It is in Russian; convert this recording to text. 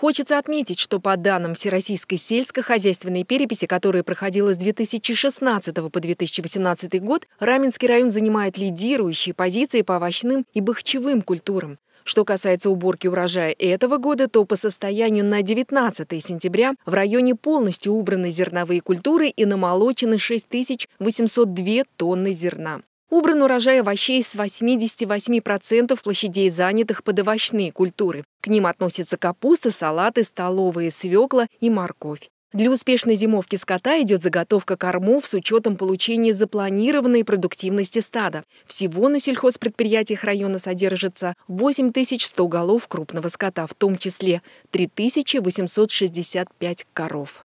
Хочется отметить, что по данным Всероссийской сельскохозяйственной переписи, которая проходила с 2016 по 2018 год, Раменский район занимает лидирующие позиции по овощным и бахчевым культурам. Что касается уборки урожая этого года, то по состоянию на 19 сентября в районе полностью убраны зерновые культуры и намолочены 6802 тонны зерна. Убран урожай овощей с 88% площадей, занятых под овощные культуры. К ним относятся капуста, салаты, столовые, свекла и морковь. Для успешной зимовки скота идет заготовка кормов с учетом получения запланированной продуктивности стада. Всего на сельхозпредприятиях района содержится 8100 голов крупного скота, в том числе 3865 коров.